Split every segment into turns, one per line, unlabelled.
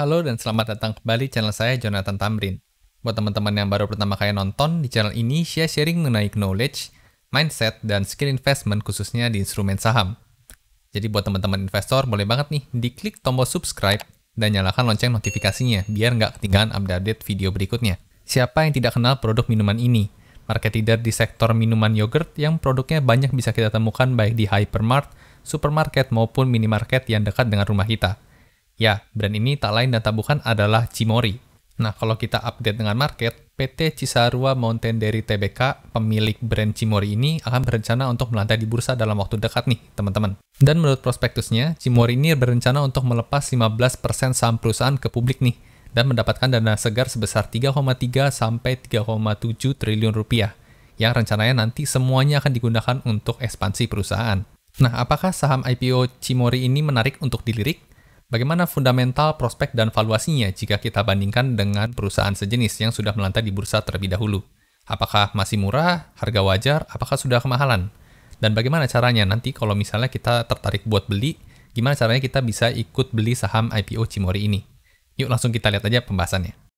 Halo dan selamat datang kembali di channel saya Jonathan Tamrin. Buat teman-teman yang baru pertama kali nonton, di channel ini saya sharing mengenai knowledge, mindset, dan skill investment khususnya di instrumen saham. Jadi buat teman-teman investor, boleh banget nih diklik tombol subscribe dan nyalakan lonceng notifikasinya biar nggak ketinggalan update-update video berikutnya. Siapa yang tidak kenal produk minuman ini? Market leader di sektor minuman yogurt yang produknya banyak bisa kita temukan baik di hypermart, supermarket maupun minimarket yang dekat dengan rumah kita. Ya, brand ini tak lain dan tak bukan adalah Cimori. Nah, kalau kita update dengan market, PT Cisarua Mountain Dairy Tbk, pemilik brand Cimori ini akan berencana untuk melantai di bursa dalam waktu dekat nih, teman-teman. Dan menurut prospektusnya, Cimori ini berencana untuk melepas 15% saham perusahaan ke publik nih, dan mendapatkan dana segar sebesar 3,3 sampai 3,7 triliun rupiah yang rencananya nanti semuanya akan digunakan untuk ekspansi perusahaan. Nah, apakah saham IPO Cimori ini menarik untuk dilirik? Bagaimana fundamental prospek dan valuasinya jika kita bandingkan dengan perusahaan sejenis yang sudah melantai di bursa terlebih dahulu? Apakah masih murah, harga wajar, apakah sudah kemahalan? Dan bagaimana caranya nanti kalau misalnya kita tertarik buat beli, gimana caranya kita bisa ikut beli saham IPO Cimori ini? Yuk langsung kita lihat aja pembahasannya.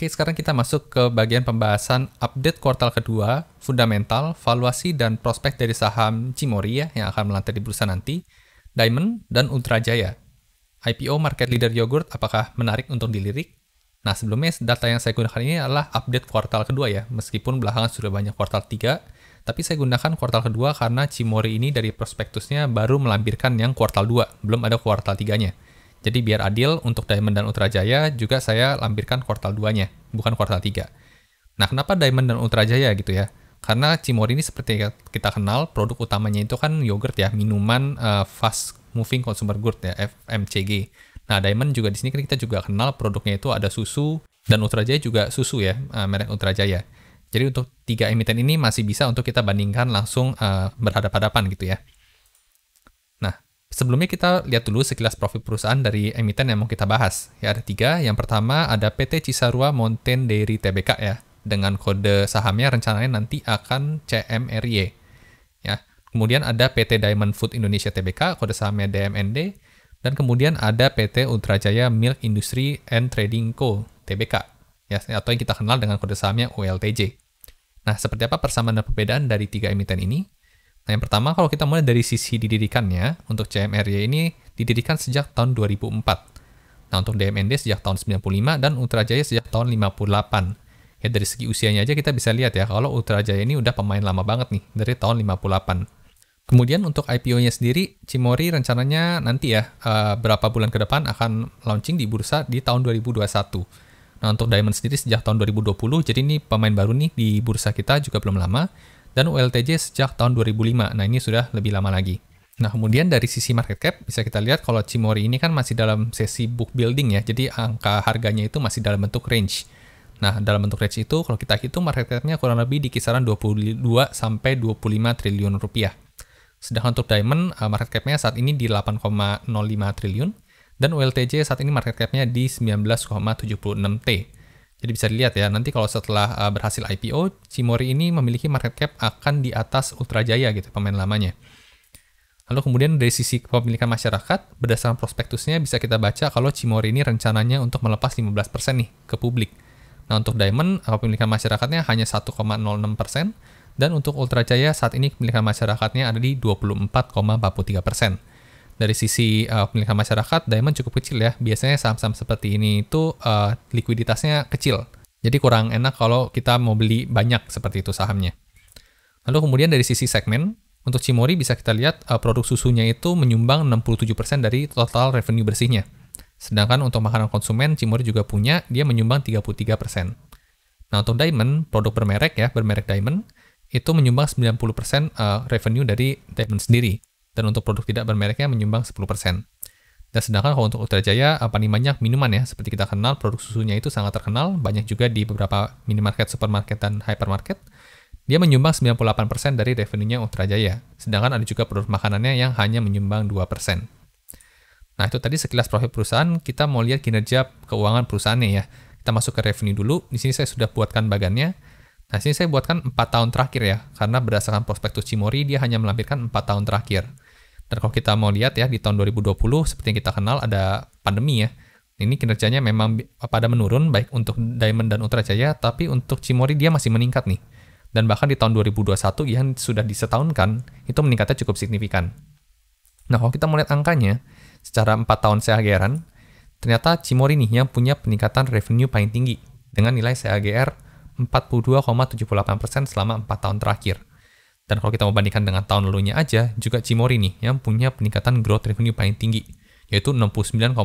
Oke, sekarang kita masuk ke bagian pembahasan update kuartal kedua, fundamental, valuasi, dan prospek dari saham Cimory ya, yang akan melantai di bursa nanti, Diamond, dan Ultra Jaya IPO market leader yogurt apakah menarik untuk dilirik? Nah, sebelumnya data yang saya gunakan ini adalah update kuartal kedua ya, meskipun belakangan sudah banyak kuartal tiga, tapi saya gunakan kuartal kedua karena Cimory ini dari prospektusnya baru melampirkan yang kuartal 2, belum ada kuartal 3 jadi biar adil untuk Diamond dan Ultra Jaya juga saya lampirkan kuartal 2-nya, bukan kuartal 3. Nah, kenapa Diamond dan Ultra Jaya gitu ya? Karena Cimory ini seperti kita kenal, produk utamanya itu kan yogurt ya, minuman uh, fast moving consumer good ya, FMCG. Nah, Diamond juga di sini kan kita juga kenal produknya itu ada susu dan Ultra Jaya juga susu ya, uh, merek Ultra Jaya. Jadi untuk tiga emiten ini masih bisa untuk kita bandingkan langsung uh, eh, berhadapan-hadapan gitu ya. Sebelumnya kita lihat dulu sekilas profit perusahaan dari emiten yang mau kita bahas. Ya, ada tiga. Yang pertama ada PT Cisarua Mountain Dairy Tbk ya. Dengan kode sahamnya rencananya nanti akan CMRY. Ya. Kemudian ada PT Diamond Food Indonesia Tbk, kode sahamnya DMND. Dan kemudian ada PT Ultra Jaya Milk Industry and Trading Co. Tbk. Ya, atau yang kita kenal dengan kode sahamnya ULTJ. Nah, seperti apa persamaan dan perbedaan dari tiga emiten ini? Nah, yang pertama kalau kita mulai dari sisi didirikannya, untuk CMRY ini didirikan sejak tahun 2004. Nah, untuk DMND sejak tahun 95 dan Ultra Jaya sejak tahun 58. Ya, dari segi usianya aja kita bisa lihat ya, kalau Ultra Jaya ini udah pemain lama banget nih, dari tahun 58. Kemudian untuk IPO-nya sendiri, Cimori rencananya nanti ya, eh, berapa bulan ke depan akan launching di bursa di tahun 2021. Nah, untuk Diamond sendiri sejak tahun 2020, jadi ini pemain baru nih di bursa kita juga belum lama dan ULTJ sejak tahun 2005. Nah, ini sudah lebih lama lagi. Nah, kemudian dari sisi market cap, bisa kita lihat kalau Cimori ini kan masih dalam sesi book building ya, jadi angka harganya itu masih dalam bentuk range. Nah, dalam bentuk range itu, kalau kita hitung market cap-nya kurang lebih di kisaran 22 sampai 25 triliun rupiah. Sedangkan untuk Diamond, eh, market cap-nya saat ini di 8,05 triliun, dan ULTJ saat ini market cap-nya di 19,76 T. Jadi bisa dilihat ya, nanti kalau setelah uh, berhasil IPO, Cimori ini memiliki market cap akan di atas Ultra Jaya gitu, pemain lamanya. Lalu kemudian dari sisi kepemilikan masyarakat, berdasarkan prospektusnya bisa kita baca kalau Cimori ini rencananya untuk melepas 15% nih ke publik. Nah untuk Diamond, eh, kepemilikan masyarakatnya hanya 1,06%, dan untuk Ultra Jaya saat ini kepemilikan masyarakatnya ada di 24,43% dari sisi uh, eh, pemilikan masyarakat Diamond cukup kecil ya. Biasanya saham-saham seperti ini itu uh, likuiditasnya kecil. Jadi kurang enak kalau kita mau beli banyak seperti itu sahamnya. Lalu kemudian dari sisi segmen, untuk Cimori bisa kita lihat uh, produk susunya itu menyumbang 67% dari total revenue bersihnya. Sedangkan untuk makanan konsumen Cimori juga punya, dia menyumbang 33%. Nah, untuk Diamond, produk bermerek ya, bermerek Diamond, itu menyumbang 90% revenue dari Diamond sendiri dan untuk produk tidak bermereknya menyumbang 10%. Dan sedangkan kalau untuk Ultra Jaya, paling banyak minuman ya, seperti kita kenal, produk susunya itu sangat terkenal, banyak juga di beberapa minimarket, supermarket, dan hypermarket. Dia menyumbang 98% dari revenue-nya Ultra Jaya, sedangkan ada juga produk makanannya yang hanya menyumbang 2%. Nah, itu tadi sekilas profit perusahaan, kita mau lihat kinerja keuangan perusahaannya ya. Kita masuk ke revenue dulu, di sini saya sudah buatkan bagannya. Nah, sini saya buatkan 4 tahun terakhir ya, karena berdasarkan prospektus Cimori, dia hanya melampirkan 4 tahun terakhir. Dan kalau kita mau lihat ya di tahun 2020 seperti yang kita kenal ada pandemi ya. Ini kinerjanya memang pada menurun baik untuk Diamond dan Ultra Jaya, tapi untuk Cimori dia masih meningkat nih. Dan bahkan di tahun 2021 yang sudah disetahunkan, itu meningkatnya cukup signifikan. Nah, kalau kita melihat angkanya, secara 4 tahun CAGR-an, ternyata Cimori nih yang punya peningkatan revenue paling tinggi dengan nilai CAGR 42,78% selama 4 tahun terakhir. Dan kalau kita membandingkan dengan tahun lalunya aja, juga Cimori nih yang punya peningkatan growth revenue paling tinggi, yaitu 69,90%.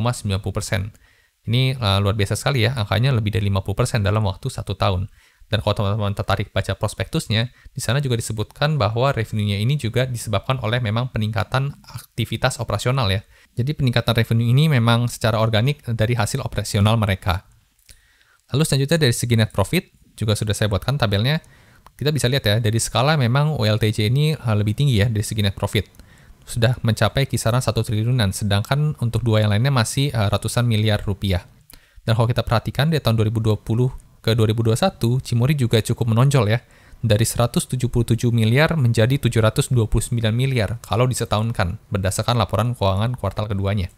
Ini uh, luar biasa sekali ya, angkanya lebih dari 50% dalam waktu satu tahun. Dan kalau teman-teman tertarik baca prospektusnya, di sana juga disebutkan bahwa revenue-nya ini juga disebabkan oleh memang peningkatan aktivitas operasional ya. Jadi peningkatan revenue ini memang secara organik dari hasil operasional mereka. Lalu selanjutnya dari segi net profit, juga sudah saya buatkan tabelnya, kita bisa lihat ya, dari skala memang OLTJ ini eh, lebih tinggi ya dari segi net profit. Sudah mencapai kisaran 1 triliunan, sedangkan untuk dua yang lainnya masih eh, ratusan miliar rupiah. Dan kalau kita perhatikan dari tahun 2020 ke 2021, Cimory juga cukup menonjol ya. Dari 177 miliar menjadi 729 miliar kalau disetahunkan berdasarkan laporan keuangan kuartal keduanya.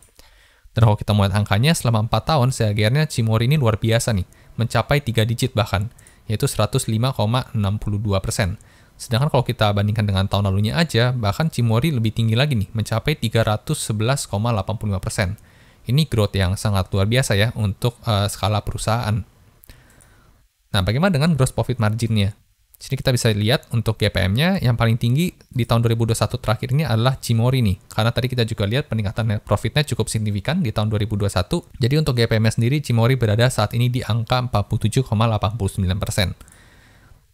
Dan kalau kita melihat angkanya, selama 4 tahun seagarnya Cimory ini luar biasa nih, mencapai 3 digit bahkan yaitu 105,62 persen. Sedangkan kalau kita bandingkan dengan tahun lalunya aja, bahkan Cimori lebih tinggi lagi nih, mencapai 311,85 persen. Ini growth yang sangat luar biasa ya untuk uh, skala perusahaan. Nah, bagaimana dengan gross profit marginnya? sini kita bisa lihat untuk GPM-nya yang paling tinggi di tahun 2021 terakhir ini adalah Cimori nih. Karena tadi kita juga lihat peningkatan net profitnya cukup signifikan di tahun 2021. Jadi untuk GPM-nya sendiri Cimori berada saat ini di angka 47,89%.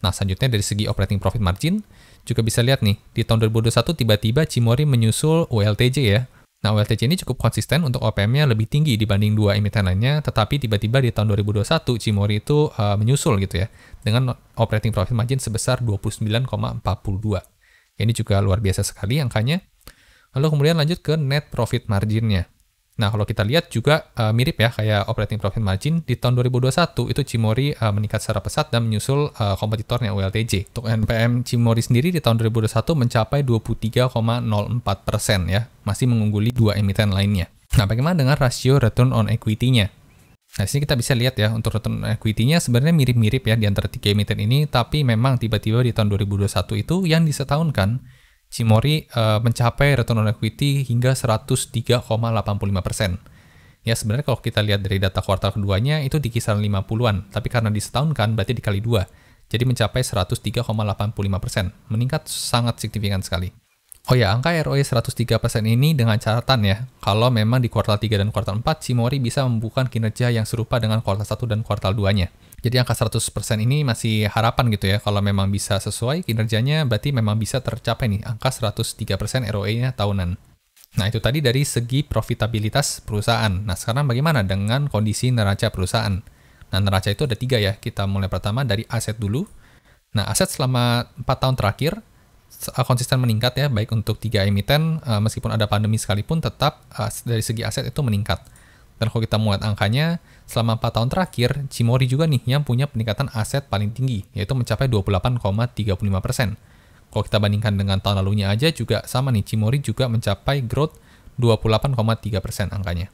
Nah, selanjutnya dari segi operating profit margin, juga bisa lihat nih, di tahun 2021 tiba-tiba Cimori menyusul ULTJ ya, Nah, OLTC ini cukup konsisten untuk OPM-nya lebih tinggi dibanding dua emiten lainnya, tetapi tiba-tiba di tahun 2021 Cimori itu uh, menyusul gitu ya, dengan operating profit margin sebesar 29,42. Ini juga luar biasa sekali angkanya. Lalu kemudian lanjut ke net profit marginnya. Nah, kalau kita lihat juga uh, mirip ya kayak operating profit margin di tahun 2021 itu Cimori uh, meningkat secara pesat dan menyusul uh, kompetitornya ULTJ. Untuk NPM Cimori sendiri di tahun 2021 mencapai 23,04 persen ya, masih mengungguli dua emiten lainnya. Nah, bagaimana dengan rasio return on equity-nya? Nah, sini kita bisa lihat ya, untuk return on equity-nya sebenarnya mirip-mirip ya di antara tiga emiten ini, tapi memang tiba-tiba di tahun 2021 itu yang disetahunkan Shimori uh, mencapai return on equity hingga 103,85%. Ya sebenarnya kalau kita lihat dari data kuartal keduanya itu di kisaran 50-an, tapi karena disetahunkan berarti dikali dua. Jadi mencapai 103,85%, meningkat sangat signifikan sekali. Oh ya, angka ROE 103% ini dengan catatan ya, kalau memang di kuartal 3 dan kuartal 4, Shimori bisa membuka kinerja yang serupa dengan kuartal 1 dan kuartal 2-nya. Jadi angka 100% ini masih harapan gitu ya. Kalau memang bisa sesuai kinerjanya berarti memang bisa tercapai nih angka 103% ROE-nya tahunan. Nah, itu tadi dari segi profitabilitas perusahaan. Nah, sekarang bagaimana dengan kondisi neraca perusahaan? Nah, neraca itu ada tiga ya. Kita mulai pertama dari aset dulu. Nah, aset selama 4 tahun terakhir eh, konsisten meningkat ya, baik untuk tiga emiten, eh, meskipun ada pandemi sekalipun, tetap eh, dari segi aset itu meningkat. Dan kalau kita melihat angkanya, selama 4 tahun terakhir, Cimori juga nih yang punya peningkatan aset paling tinggi, yaitu mencapai 28,35%. Kalau kita bandingkan dengan tahun lalunya aja juga sama nih, Cimori juga mencapai growth 28,3% angkanya.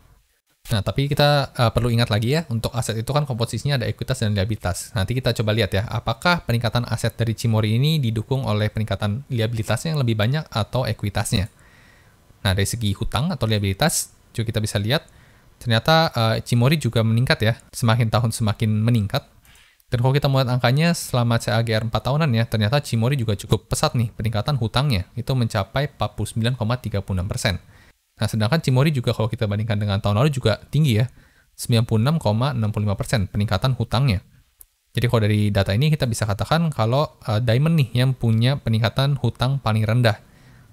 Nah, tapi kita uh, perlu ingat lagi ya, untuk aset itu kan komposisinya ada ekuitas dan liabilitas. Nanti kita coba lihat ya, apakah peningkatan aset dari Cimori ini didukung oleh peningkatan liabilitasnya yang lebih banyak atau ekuitasnya. Nah, dari segi hutang atau liabilitas, juga kita bisa lihat, Ternyata uh, Ichimori juga meningkat ya, semakin tahun semakin meningkat. Dan kalau kita melihat angkanya selama CAGR 4 tahunan ya, ternyata Ichimori juga cukup pesat nih peningkatan hutangnya, itu mencapai 49,36%. Nah, sedangkan Cimory juga kalau kita bandingkan dengan tahun lalu juga tinggi ya, 96,65% peningkatan hutangnya. Jadi kalau dari data ini kita bisa katakan kalau uh, Diamond nih yang punya peningkatan hutang paling rendah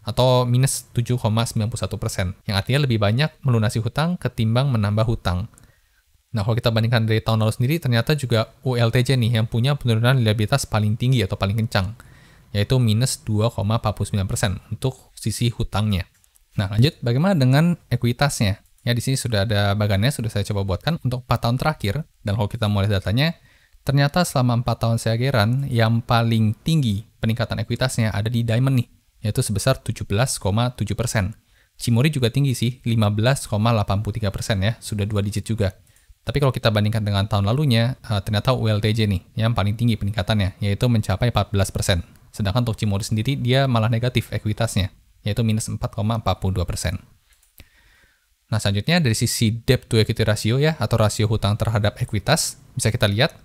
atau minus 7,91 persen, yang artinya lebih banyak melunasi hutang ketimbang menambah hutang. Nah, kalau kita bandingkan dari tahun lalu sendiri, ternyata juga ULTJ nih yang punya penurunan liabilitas paling tinggi atau paling kencang, yaitu minus 2,49 persen untuk sisi hutangnya. Nah, lanjut, bagaimana dengan ekuitasnya? Ya, di sini sudah ada bagannya, sudah saya coba buatkan untuk 4 tahun terakhir. Dan kalau kita mulai datanya, ternyata selama 4 tahun saya geran, yang paling tinggi peningkatan ekuitasnya ada di Diamond nih yaitu sebesar 17,7 persen. Cimori juga tinggi sih, 15,83 persen ya, sudah dua digit juga. Tapi kalau kita bandingkan dengan tahun lalunya, eh, ternyata ULTJ nih yang paling tinggi peningkatannya, yaitu mencapai 14 persen. Sedangkan untuk Cimori sendiri, dia malah negatif ekuitasnya, yaitu minus 4,42 persen. Nah, selanjutnya dari sisi debt to equity ratio ya, atau rasio hutang terhadap ekuitas, bisa kita lihat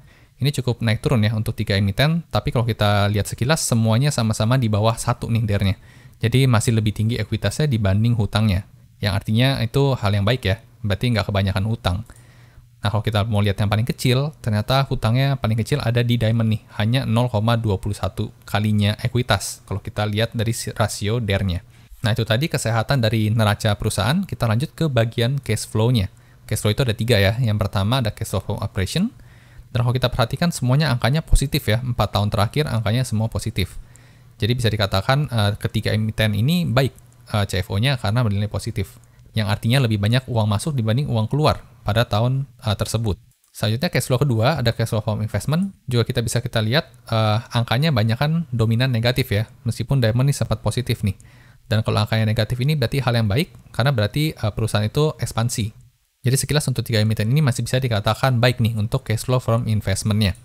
ini cukup naik turun ya untuk tiga emiten, tapi kalau kita lihat sekilas semuanya sama-sama di bawah satu nih dernya. Jadi masih lebih tinggi ekuitasnya dibanding hutangnya, yang artinya itu hal yang baik ya, berarti nggak kebanyakan hutang. Nah kalau kita mau lihat yang paling kecil, ternyata hutangnya paling kecil ada di diamond nih, hanya 0,21 kalinya ekuitas, kalau kita lihat dari rasio dernya. Nah itu tadi kesehatan dari neraca perusahaan, kita lanjut ke bagian cash flow-nya. Cash flow itu ada tiga ya, yang pertama ada cash flow operation, dan kalau kita perhatikan semuanya angkanya positif ya, empat tahun terakhir angkanya semua positif. Jadi bisa dikatakan uh, ketiga emiten ini baik uh, eh, CFO-nya karena bernilai positif, yang artinya lebih banyak uang masuk dibanding uang keluar pada tahun uh, tersebut. Selanjutnya cash flow kedua ada cash flow from investment. Juga kita bisa kita lihat uh, angkanya banyak kan dominan negatif ya, meskipun Diamond ini sempat positif nih. Dan kalau angkanya negatif ini berarti hal yang baik karena berarti uh, perusahaan itu ekspansi. Jadi sekilas untuk tiga emiten ini masih bisa dikatakan baik nih untuk cash flow from investmentnya.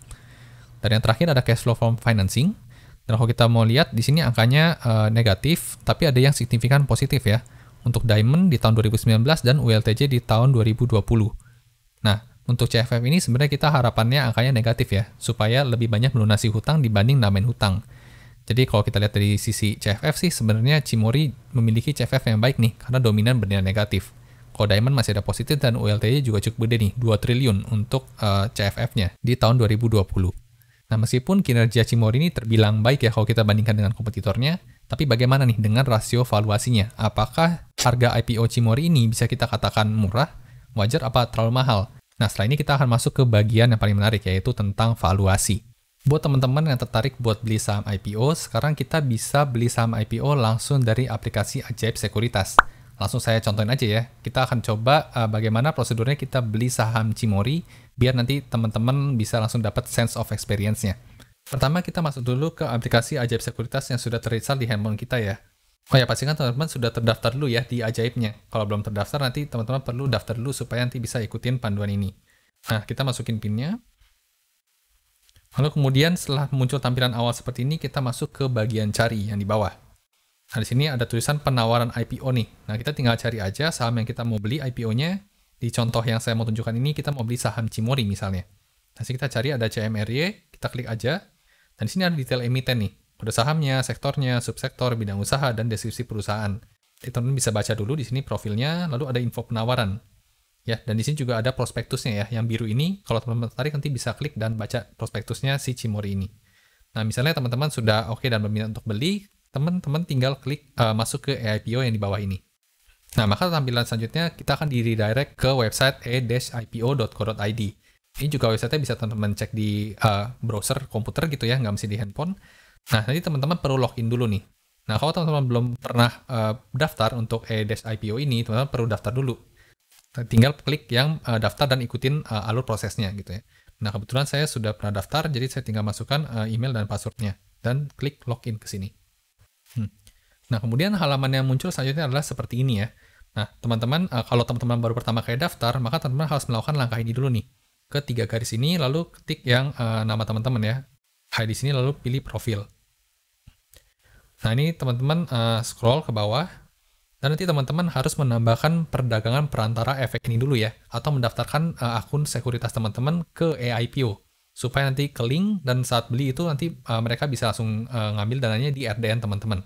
Dan yang terakhir ada cash flow from financing. Dan kalau kita mau lihat di sini angkanya e, negatif, tapi ada yang signifikan positif ya. Untuk Diamond di tahun 2019 dan ULTJ di tahun 2020. Nah, untuk CFF ini sebenarnya kita harapannya angkanya negatif ya, supaya lebih banyak melunasi hutang dibanding namain hutang. Jadi kalau kita lihat dari sisi CFF sih sebenarnya Cimori memiliki CFF yang baik nih karena dominan bernilai negatif. Kalau Diamond masih ada positif dan ULT-nya juga cukup gede nih, 2 triliun untuk uh, eh, CFF-nya di tahun 2020. Nah, meskipun kinerja Cimory ini terbilang baik ya kalau kita bandingkan dengan kompetitornya, tapi bagaimana nih dengan rasio valuasinya? Apakah harga IPO Cimory ini bisa kita katakan murah, wajar apa terlalu mahal? Nah, setelah ini kita akan masuk ke bagian yang paling menarik yaitu tentang valuasi. Buat teman-teman yang tertarik buat beli saham IPO, sekarang kita bisa beli saham IPO langsung dari aplikasi Ajaib Sekuritas. Langsung saya contohin aja ya. Kita akan coba uh, bagaimana prosedurnya kita beli saham Cimori biar nanti teman-teman bisa langsung dapat sense of experience-nya. Pertama kita masuk dulu ke aplikasi Ajaib Sekuritas yang sudah terinstall di handphone kita ya. Oh ya pastikan teman-teman sudah terdaftar dulu ya di Ajaibnya. Kalau belum terdaftar nanti teman-teman perlu daftar dulu supaya nanti bisa ikutin panduan ini. Nah, kita masukin pinnya. Lalu kemudian setelah muncul tampilan awal seperti ini, kita masuk ke bagian cari yang di bawah. Nah, di sini ada tulisan penawaran IPO nih. Nah, kita tinggal cari aja saham yang kita mau beli IPO-nya. Di contoh yang saya mau tunjukkan ini, kita mau beli saham Cimori misalnya. Nah, kita cari ada CMRY, kita klik aja. Dan di sini ada detail emiten nih. Kode sahamnya, sektornya, subsektor, bidang usaha, dan deskripsi perusahaan. Jadi teman-teman bisa baca dulu di sini profilnya, lalu ada info penawaran. Ya, dan di sini juga ada prospektusnya ya, yang biru ini. Kalau teman-teman tertarik nanti bisa klik dan baca prospektusnya si Cimori ini. Nah, misalnya teman-teman sudah oke okay dan berminat untuk beli, teman-teman tinggal klik uh, masuk ke AIPO yang di bawah ini. Nah, maka tampilan selanjutnya kita akan di redirect ke website e-ipo.co.id. Ini juga websitenya bisa teman-teman cek di uh, browser komputer gitu ya, nggak mesti di handphone. Nah, nanti teman-teman perlu login dulu nih. Nah, kalau teman-teman belum pernah uh, daftar untuk e-ipo ini, teman-teman perlu daftar dulu. Nah, tinggal klik yang uh, daftar dan ikutin uh, alur prosesnya gitu ya. Nah, kebetulan saya sudah pernah daftar, jadi saya tinggal masukkan uh, email dan passwordnya. Dan klik login ke sini. Hmm. Nah, kemudian halaman yang muncul selanjutnya adalah seperti ini ya. Nah, teman-teman, eh, kalau teman-teman baru pertama kali daftar, maka teman-teman harus melakukan langkah ini dulu nih. Ke tiga garis ini, lalu ketik yang uh, nama teman-teman ya. Hide di sini, lalu pilih profil. Nah, ini teman-teman uh, scroll ke bawah. Dan nanti teman-teman harus menambahkan perdagangan perantara efek ini dulu ya. Atau mendaftarkan uh, akun sekuritas teman-teman ke AIPO supaya nanti ke link dan saat beli itu nanti uh, mereka bisa langsung uh, ngambil dananya di RDN teman-teman.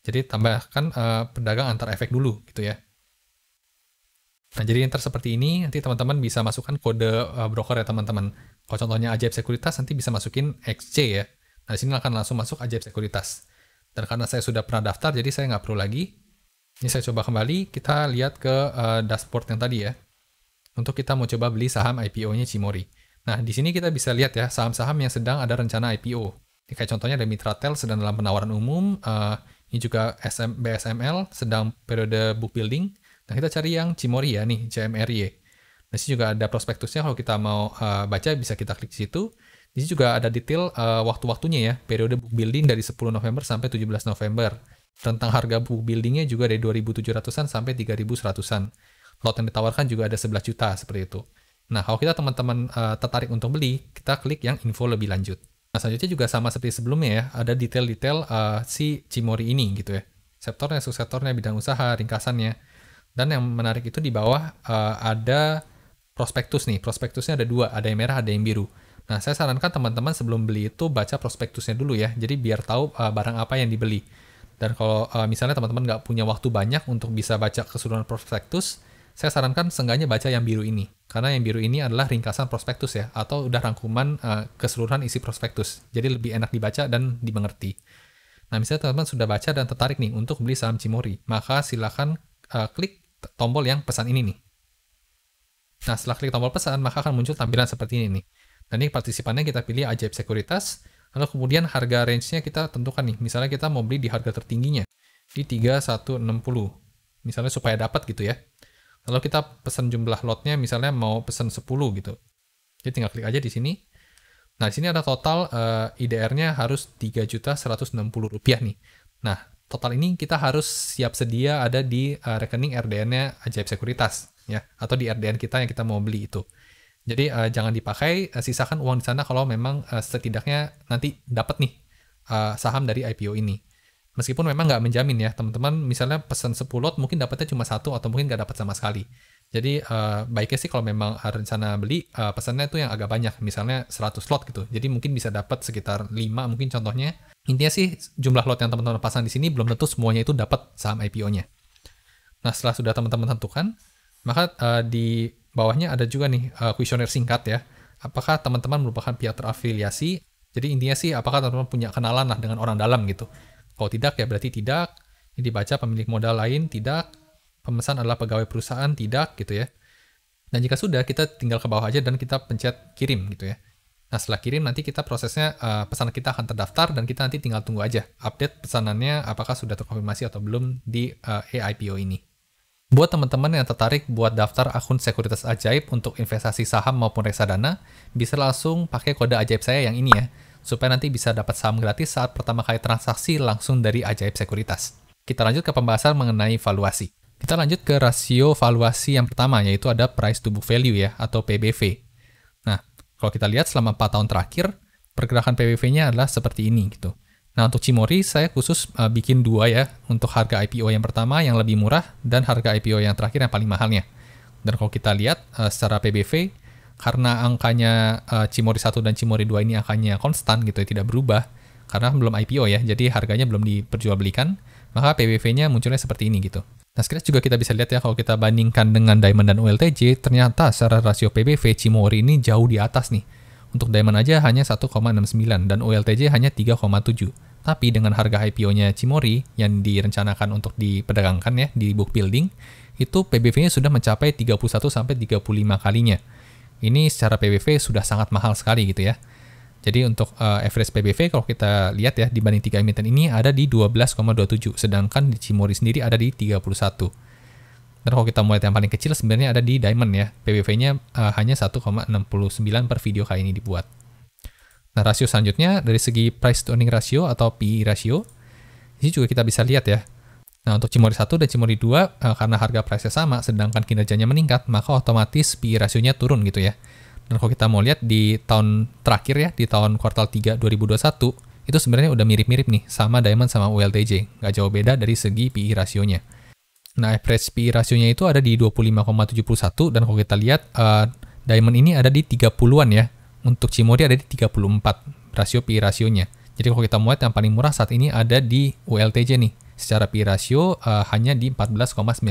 Jadi tambahkan uh, pedagang antar efek dulu gitu ya. Nah, jadi yang seperti ini nanti teman-teman bisa masukkan kode uh, broker ya teman-teman. Kalau contohnya ajaib sekuritas nanti bisa masukin XC ya. Nah, di sini akan langsung masuk ajaib sekuritas. Dan karena saya sudah pernah daftar jadi saya nggak perlu lagi. Ini saya coba kembali, kita lihat ke uh, dashboard yang tadi ya. Untuk kita mau coba beli saham IPO-nya Cimori. Nah, di sini kita bisa lihat ya, saham-saham yang sedang ada rencana IPO. Kayak contohnya ada Mitratel sedang dalam penawaran umum, uh, ini juga SM, BSML sedang periode book building. Nah, kita cari yang Cimori ya nih, CMRY. Nah, sini juga ada prospektusnya kalau kita mau uh, baca bisa kita klik di situ. Di sini juga ada detail uh, waktu-waktunya ya, periode book building dari 10 November sampai 17 November. tentang harga book buildingnya juga dari 2.700-an sampai 3.100-an. Lot yang ditawarkan juga ada 11 juta seperti itu. Nah, kalau kita teman-teman uh, tertarik untuk beli, kita klik yang info lebih lanjut. Nah, selanjutnya juga sama seperti sebelumnya ya, ada detail-detail uh, si Cimori ini gitu ya. Sektornya, subsektornya, bidang usaha, ringkasannya. Dan yang menarik itu di bawah uh, ada prospektus nih. Prospektusnya ada dua, ada yang merah, ada yang biru. Nah, saya sarankan teman-teman sebelum beli itu baca prospektusnya dulu ya. Jadi biar tahu uh, barang apa yang dibeli. Dan kalau uh, misalnya teman-teman nggak punya waktu banyak untuk bisa baca keseluruhan prospektus, saya sarankan seenggaknya baca yang biru ini. Karena yang biru ini adalah ringkasan prospektus ya, atau udah rangkuman uh, keseluruhan isi prospektus. Jadi lebih enak dibaca dan dimengerti. Nah, misalnya teman-teman sudah baca dan tertarik nih untuk beli saham Cimori, maka silahkan uh, eh, klik tombol yang pesan ini nih. Nah, setelah klik tombol pesan, maka akan muncul tampilan seperti ini nih. Dan ini partisipannya kita pilih ajaib sekuritas, lalu kemudian harga range-nya kita tentukan nih. Misalnya kita mau beli di harga tertingginya, di 3160. Misalnya supaya dapat gitu ya. Lalu kita pesan jumlah lotnya misalnya mau pesan 10 gitu. Jadi tinggal klik aja di sini. Nah, di sini ada total uh, eh, IDR-nya harus rp rupiah nih. Nah, total ini kita harus siap sedia ada di uh, rekening RDN-nya Ajaib Sekuritas ya atau di RDN kita yang kita mau beli itu. Jadi uh, jangan dipakai, uh, sisakan uang di sana kalau memang uh, setidaknya nanti dapat nih uh, saham dari IPO ini. Meskipun memang nggak menjamin ya, teman-teman misalnya pesan 10 lot mungkin dapatnya cuma satu atau mungkin nggak dapat sama sekali. Jadi uh, baiknya sih kalau memang rencana beli uh, pesannya itu yang agak banyak, misalnya 100 lot gitu. Jadi mungkin bisa dapat sekitar 5 mungkin contohnya. Intinya sih jumlah lot yang teman-teman pasang di sini belum tentu semuanya itu dapat saham IPO-nya. Nah, setelah sudah teman-teman tentukan, maka uh, di bawahnya ada juga nih uh, kuesioner singkat ya. Apakah teman-teman merupakan pihak terafiliasi? Jadi intinya sih apakah teman-teman punya kenalan lah dengan orang dalam gitu. Kalau tidak ya berarti tidak. Ini dibaca pemilik modal lain tidak. Pemesan adalah pegawai perusahaan tidak gitu ya. Dan jika sudah kita tinggal ke bawah aja dan kita pencet kirim gitu ya. Nah setelah kirim nanti kita prosesnya uh, pesan kita akan terdaftar dan kita nanti tinggal tunggu aja update pesanannya apakah sudah terkonfirmasi atau belum di uh, eh, AIPO ini. Buat teman-teman yang tertarik buat daftar akun sekuritas ajaib untuk investasi saham maupun reksadana, bisa langsung pakai kode ajaib saya yang ini ya supaya nanti bisa dapat saham gratis saat pertama kali transaksi langsung dari Ajaib Sekuritas. Kita lanjut ke pembahasan mengenai valuasi. Kita lanjut ke rasio valuasi yang pertama, yaitu ada price to book value ya, atau PBV. Nah, kalau kita lihat selama 4 tahun terakhir, pergerakan PBV-nya adalah seperti ini gitu. Nah, untuk Cimori, saya khusus uh, bikin dua ya, untuk harga IPO yang pertama yang lebih murah, dan harga IPO yang terakhir yang paling mahalnya. Dan kalau kita lihat uh, secara PBV, karena angkanya uh, eh, Cimori 1 dan Cimori 2 ini angkanya konstan gitu ya, tidak berubah karena belum IPO ya, jadi harganya belum diperjualbelikan, maka PBV-nya munculnya seperti ini gitu. Nah, sekarang juga kita bisa lihat ya kalau kita bandingkan dengan Diamond dan OLTJ, ternyata secara rasio PBV Cimori ini jauh di atas nih. Untuk Diamond aja hanya 1,69 dan OLTJ hanya 3,7. Tapi dengan harga IPO-nya Cimori yang direncanakan untuk diperdagangkan ya di book building, itu PBV-nya sudah mencapai 31 sampai 35 kalinya ini secara PBV sudah sangat mahal sekali gitu ya. Jadi untuk uh, average PBV kalau kita lihat ya dibanding tiga emiten ini ada di 12,27 sedangkan di Cimory sendiri ada di 31. Dan kalau kita mulai yang paling kecil sebenarnya ada di Diamond ya. PBV-nya uh, eh, hanya 1,69 per video kali ini dibuat. Nah, rasio selanjutnya dari segi price to earning ratio atau PE ratio. Ini juga kita bisa lihat ya. Nah, untuk Cimory 1 dan Cimory 2 eh, karena harga price sama sedangkan kinerjanya meningkat, maka otomatis pi e rasionya turun gitu ya. Dan kalau kita mau lihat di tahun terakhir ya, di tahun kuartal 3 2021, itu sebenarnya udah mirip-mirip nih sama Diamond sama ULTJ, nggak jauh beda dari segi pi e rasionya. Nah, average pi e rasionya itu ada di 25,71 dan kalau kita lihat uh, Diamond ini ada di 30-an ya. Untuk Cimory ada di 34 rasio pi rasionya. Jadi kalau kita mau lihat yang paling murah saat ini ada di ULTJ nih secara P ratio uh, hanya di 14,96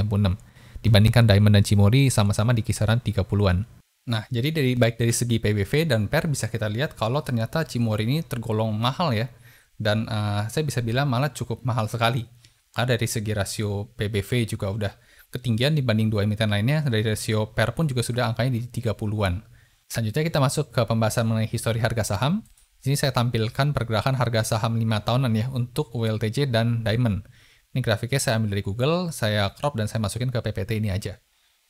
dibandingkan Diamond dan chimori sama-sama di kisaran 30-an. Nah, jadi dari baik dari segi PBV dan PER bisa kita lihat kalau ternyata chimori ini tergolong mahal ya. Dan uh, saya bisa bilang malah cukup mahal sekali. Karena dari segi rasio PBV juga udah ketinggian dibanding dua emiten lainnya, dari rasio PER pun juga sudah angkanya di 30-an. Selanjutnya kita masuk ke pembahasan mengenai histori harga saham. Di sini saya tampilkan pergerakan harga saham 5 tahunan ya untuk WLTJ dan Diamond. Ini grafiknya saya ambil dari Google, saya crop dan saya masukin ke PPT ini aja.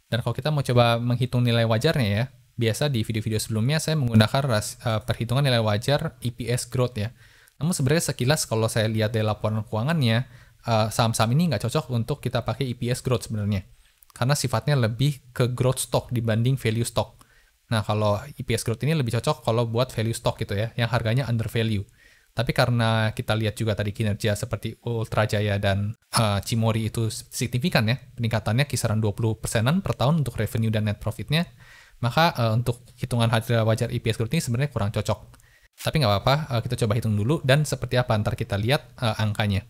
Dan kalau kita mau coba menghitung nilai wajarnya ya, biasa di video-video sebelumnya saya menggunakan eh, perhitungan nilai wajar EPS growth ya. Namun sebenarnya sekilas kalau saya lihat dari laporan keuangannya, eh, saham -saham ini nggak cocok untuk kita pakai EPS growth sebenarnya. Karena sifatnya lebih ke growth stock dibanding value stock. Nah, kalau EPS growth ini lebih cocok kalau buat value stock gitu ya, yang harganya under value. Tapi karena kita lihat juga tadi kinerja seperti Ultra Jaya dan uh, eh, Cimori itu signifikan ya, peningkatannya kisaran 20 persenan per tahun untuk revenue dan net profitnya, maka uh, untuk hitungan harga wajar EPS growth ini sebenarnya kurang cocok. Tapi nggak apa-apa, uh, kita coba hitung dulu dan seperti apa ntar kita lihat uh, angkanya.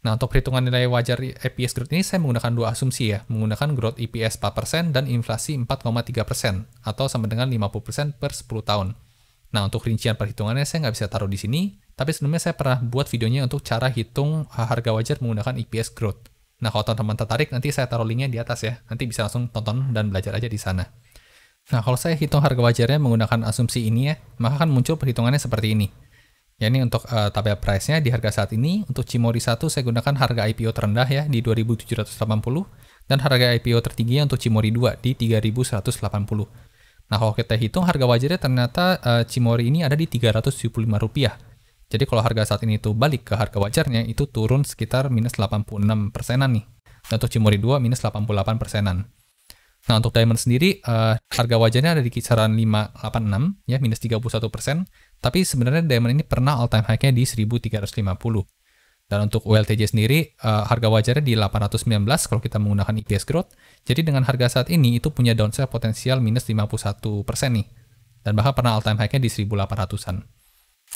Nah, untuk perhitungan nilai wajar EPS growth ini saya menggunakan dua asumsi ya, menggunakan growth EPS 4% dan inflasi 4,3% atau sama dengan 50% per 10 tahun. Nah, untuk rincian perhitungannya saya nggak bisa taruh di sini, tapi sebelumnya saya pernah buat videonya untuk cara hitung harga wajar menggunakan EPS growth. Nah, kalau teman-teman tertarik, nanti saya taruh linknya di atas ya. Nanti bisa langsung tonton dan belajar aja di sana. Nah, kalau saya hitung harga wajarnya menggunakan asumsi ini ya, maka akan muncul perhitungannya seperti ini. Ya, ini untuk uh, tabel price-nya di harga saat ini, untuk Cimori 1 saya gunakan harga IPO terendah ya di 2780, dan harga IPO tertinggi untuk Cimori 2 di 3180. Nah, kalau kita hitung harga wajarnya ternyata uh, Cimori ini ada di rp rupiah Jadi kalau harga saat ini itu balik ke harga wajarnya itu turun sekitar minus 86 persenan nih. Dan nah, untuk Cimori 2 minus 88 persenan. Nah, untuk Diamond sendiri uh, harga wajarnya ada di kisaran 586 ya minus 31 persen. Tapi sebenarnya Diamond ini pernah all time high-nya di 1350. Dan untuk ULTJ sendiri, uh, harga wajarnya di 819 kalau kita menggunakan EPS growth jadi dengan harga saat ini itu punya downside potensial minus 51% nih. Dan bahkan pernah all time high-nya di 1800-an.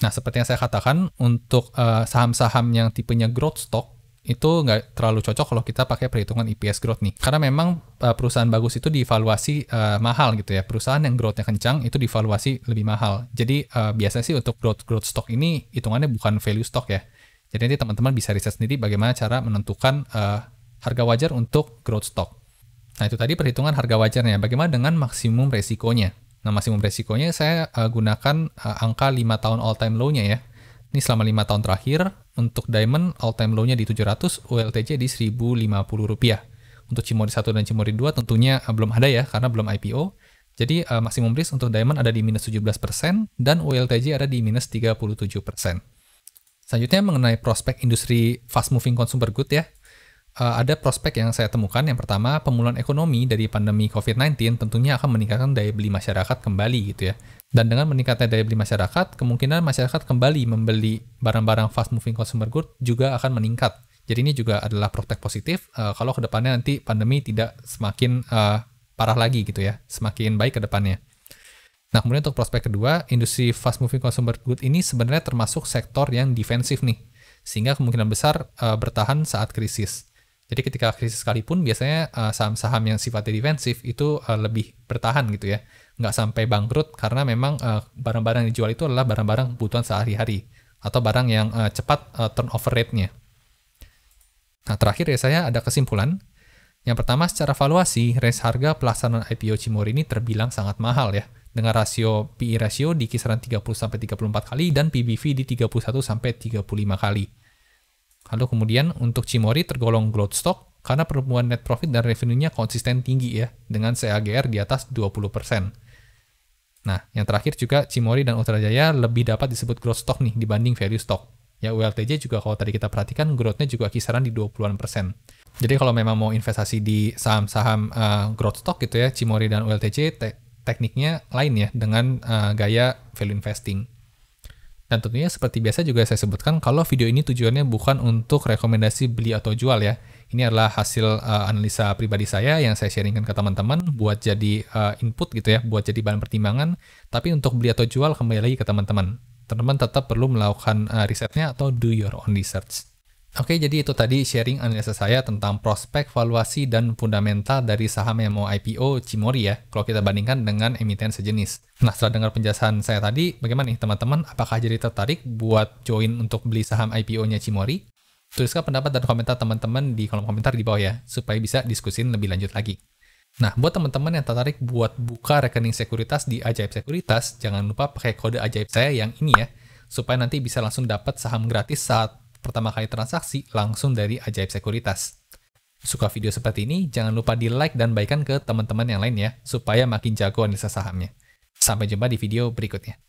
Nah, seperti yang saya katakan, untuk saham eh, saham-saham yang tipenya growth stock itu nggak terlalu cocok kalau kita pakai perhitungan EPS growth nih. Karena memang uh, perusahaan bagus itu divaluasi uh, mahal gitu ya. Perusahaan yang growth-nya kencang itu divaluasi lebih mahal. Jadi uh, biasanya sih untuk growth growth stock ini hitungannya bukan value stock ya. Jadi nanti teman-teman bisa riset sendiri bagaimana cara menentukan uh, harga wajar untuk growth stock. Nah, itu tadi perhitungan harga wajarnya. Bagaimana dengan maksimum resikonya? Nah, maksimum resikonya saya uh, gunakan uh, angka 5 tahun all time low-nya ya. Ini selama 5 tahun terakhir, untuk diamond all time low-nya di 700, ULTJ di 1050 rupiah. Untuk Cimori 1 dan Cimori 2 tentunya uh, belum ada ya, karena belum IPO. Jadi uh, maksimum risk untuk diamond ada di minus 17% dan ULTJ ada di minus 37%. Selanjutnya mengenai prospek industri fast moving consumer good ya uh, ada prospek yang saya temukan. Yang pertama, pemulihan ekonomi dari pandemi COVID-19 tentunya akan meningkatkan daya beli masyarakat kembali gitu ya. Dan dengan meningkatnya daya beli masyarakat, kemungkinan masyarakat kembali membeli barang-barang fast moving consumer goods juga akan meningkat. Jadi ini juga adalah prospek positif uh, kalau kedepannya nanti pandemi tidak semakin uh, parah lagi gitu ya, semakin baik kedepannya. Nah, kemudian untuk prospek kedua, industri fast moving consumer goods ini sebenarnya termasuk sektor yang defensif nih, sehingga kemungkinan besar uh, bertahan saat krisis. Jadi ketika krisis sekalipun biasanya saham-saham eh, yang sifatnya defensif itu uh, lebih bertahan gitu ya. Nggak sampai bangkrut karena memang eh, barang-barang uh, yang dijual itu adalah barang-barang kebutuhan sehari-hari atau barang yang uh, cepat uh, turnover rate-nya. Nah, terakhir ya saya ada kesimpulan. Yang pertama, secara valuasi, range harga pelaksanaan IPO Cimori ini terbilang sangat mahal ya, dengan rasio PE ratio di kisaran 30-34 kali dan PBV di 31-35 kali. Lalu kemudian untuk Cimori tergolong growth stock karena pertumbuhan net profit dan revenue-nya konsisten tinggi ya, dengan CAGR di atas 20%. Nah, yang terakhir juga Cimori dan Ultra Jaya lebih dapat disebut growth stock nih dibanding value stock. Ya, ULTJ juga kalau tadi kita perhatikan growth-nya juga kisaran di 20-an persen. Jadi kalau memang mau investasi di saham-saham uh, growth stock gitu ya, Cimori dan ULTJ te tekniknya lain ya dengan uh, gaya value investing. Dan tentunya seperti biasa juga saya sebutkan kalau video ini tujuannya bukan untuk rekomendasi beli atau jual ya. Ini adalah hasil uh, analisa pribadi saya yang saya sharingkan ke teman-teman buat jadi uh, input gitu ya, buat jadi bahan pertimbangan. Tapi untuk beli atau jual kembali lagi ke teman-teman. Teman-teman tetap perlu melakukan uh, risetnya atau do your own research. Oke, jadi itu tadi sharing analisa saya tentang prospek, valuasi, dan fundamental dari saham yang mau IPO Cimori ya, kalau kita bandingkan dengan emiten sejenis. Nah, setelah dengar penjelasan saya tadi, bagaimana nih teman-teman? Apakah jadi tertarik buat join untuk beli saham IPO-nya Cimori? Tuliskan pendapat dan komentar teman-teman di kolom komentar di bawah ya, supaya bisa diskusin lebih lanjut lagi. Nah, buat teman-teman yang tertarik buat buka rekening sekuritas di Ajaib Sekuritas, jangan lupa pakai kode ajaib saya yang ini ya, supaya nanti bisa langsung dapat saham gratis saat pertama kali transaksi langsung dari Ajaib Sekuritas. Suka video seperti ini, jangan lupa di like dan baikan ke teman-teman yang lain ya, supaya makin jago analisa sahamnya. Sampai jumpa di video berikutnya.